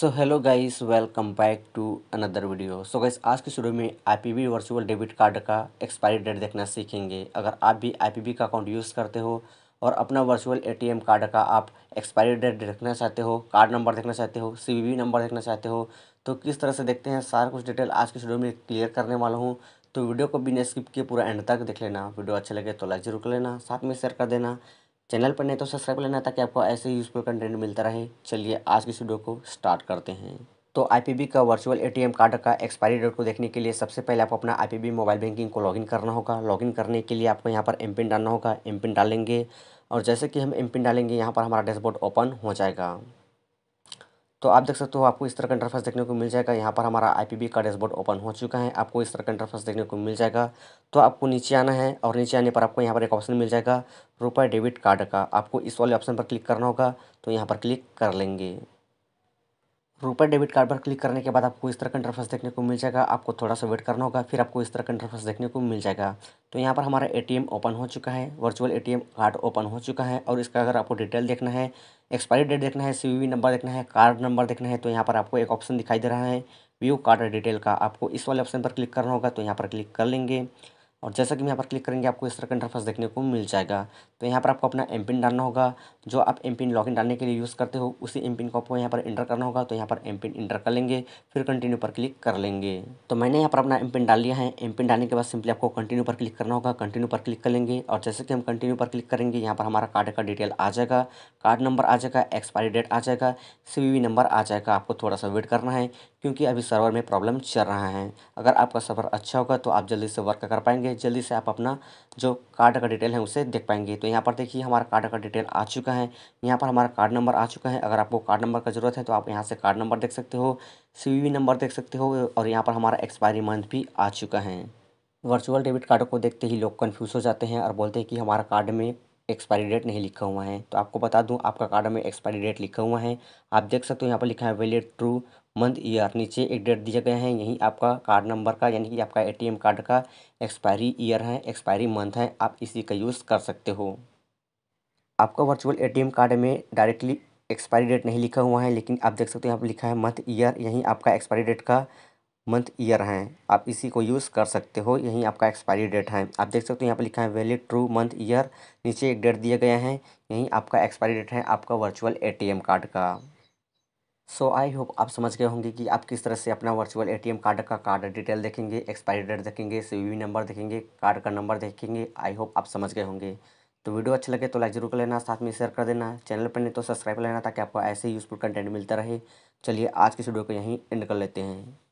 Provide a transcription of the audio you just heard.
so hello guys welcome back to another video so guys आज के शुरू में आईपीबी वर्चुअल डेबिट कार्ड का एक्सपायरी डेट देखना सीखेंगे अगर आप भी आईपीबी का अकाउंट यूज़ करते हो और अपना वर्चुअल एटीएम कार्ड का आप एक्सपायरी डेट देखना चाहते हो कार्ड नंबर देखना चाहते हो सीवीवी नंबर देखना चाहते हो तो किस तरह से देखते हैं सारा कुछ डिटेल आज के शुरू में क्लियर करने वाला हूँ तो वीडियो को बिना स्किप किए पूरा एंड तक देख लेना वीडियो अच्छा लगे तो लाइक जरूर कर लेना साथ में शेयर कर देना चैनल पर नहीं तो सब्सक्राइब कर लेना ताकि आपको ऐसे यूजफुल कंटेंट मिलता रहे चलिए आज की वीडियो को स्टार्ट करते हैं तो आई का वर्चुअल ए कार्ड का एक्सपायरी डेट को देखने के लिए सबसे पहले आपको अपना आई मोबाइल बैंकिंग को लॉगिन करना होगा लॉगिन करने के लिए आपको यहाँ पर एम डालना होगा एम डालेंगे और जैसे कि हम एम डालेंगे यहाँ पर हमारा डैशबोर्ड ओपन हो जाएगा तो आप देख सकते हो आपको इस तरह का इंटरफेस देखने को मिल जाएगा यहाँ पर हमारा बी का डैशबोर्ड ओपन हो चुका है आपको इस तरह का इंटरफेस देखने को मिल जाएगा तो आपको नीचे आना है और नीचे आने पर आपको यहाँ पर एक ऑप्शन मिल जाएगा रुपये डेबिट कार्ड का आपको इस वाले ऑप्शन पर क्लिक करना होगा तो यहाँ पर क्लिक कर लेंगे रुपए डेबिट कार्ड पर क्लिक करने के बाद आपको इस तरह का इंटरफेस देखने को मिल जाएगा आपको थोड़ा सा वेट करना होगा फिर आपको इस तरह का इंटरफेस देखने को मिल जाएगा तो यहाँ पर हमारा एटीएम ओपन हो चुका है वर्चुअल एटीएम कार्ड ओपन हो चुका है और इसका अगर आपको डिटेल देखना है एक्सपायरी डेट देखना है सी नंबर देखना है कार्ड नंबर देखना है तो यहाँ पर आपको एक ऑप्शन दिखाई दे रहा है व्यू कार्ड डिटेल का आपको इस वाले ऑप्शन पर क्लिक करना होगा तो यहाँ पर क्लिक कर लेंगे और जैसा कि हम यहाँ पर क्लिक करेंगे आपको इस तरह का इंटरफेस देखने को मिल जाएगा तो यहाँ पर आपको अपना एम पिन डालना होगा जो आप एम पिन लॉगिन डालने के लिए यूज़ करते हो उसी एम पिन को आपको यहाँ पर इंटर करना होगा तो यहाँ पर एम पिन इंटर कर लेंगे फिर कंटिन्यू पर क्लिक कर लेंगे तो मैंने यहाँ पर अपना एम पिन डाल लिया है एम पिन डालने के बाद सिंपली आपको कंटिन्यू पर क्लिक करना होगा कंटिन्यू पर क्लिक कर लेंगे और जैसे कि हम कंटिन्यू पर क्लिक करेंगे यहाँ पर हमारा कार्ड का डिटेल आ जाएगा कार्ड नंबर आ जाएगा एक्सपायरी डेट आ जाएगा सी नंबर आ जाएगा आपको थोड़ा सा वेट करना है क्योंकि अभी सर्वर में प्रॉब्लम चल रहा है अगर आपका सर्वर अच्छा होगा तो आप जल्दी से वर्क कर पाएंगे जल्दी से आप अपना जो कार्ड का डिटेल है उसे देख पाएंगे तो यहाँ पर देखिए हमारा कार्ड का डिटेल आ चुका है यहाँ पर हमारा कार्ड नंबर आ चुका है अगर आपको कार्ड नंबर का ज़रूरत है तो आप यहाँ से कार्ड नंबर देख सकते हो सी नंबर देख सकते हो और यहाँ पर हमारा एक्सपायरी मंथ भी आ चुका है वर्चुअल डेबिट कार्ड को देखते ही लोग कन्फ्यूज़ हो जाते हैं और बोलते हैं कि हमारा कार्ड में एक्सपायरी डेट नहीं लिखा हुआ है तो आपको बता दूं आपका कार्ड में एक्सपायरी डेट लिखा हुआ है आप देख सकते हो यहाँ पर लिखा है वैलिड ट्रू मंथ ईयर नीचे एक डेट दिया गया है यही आपका कार्ड नंबर का यानी कि आपका एटीएम कार्ड का एक्सपायरी ईयर है एक्सपायरी मंथ है आप इसी का यूज़ कर सकते हो आपका वर्चुअल ए कार्ड में डायरेक्टली एक्सपायरी डेट नहीं लिखा हुआ है लेकिन आप देख सकते हो यहाँ पर लिखा है मंथ ईयर यहीं आपका एक्सपायरी डेट का मंथ ईयर हैं आप इसी को यूज़ कर सकते हो यही आपका एक्सपायरी डेट है आप देख सकते हो यहाँ पर लिखा है वैलिड ट्रू मंथ ईयर नीचे एक डेट दिया गया है यही आपका एक्सपायरी डेट है आपका वर्चुअल एटीएम कार्ड का सो आई होप आप समझ गए होंगे कि आप किस तरह से अपना वर्चुअल एटीएम कार्ड का कार्ड डिटेल देखेंगे एक्सपायरी डेट देखेंगे सी नंबर देखेंगे कार्ड का नंबर देखेंगे आई होप आप समझ गए होंगे तो वीडियो अच्छा लगे तो लाइक जरूर कर लेना साथ में शेयर कर देना चैनल पर नहीं तो सब्सक्राइब कर लेना ताकि आपको ऐसे यूज़फुल कंटेंट मिलता रहे चलिए आज की वीडियो को यहीं एंड कर लेते हैं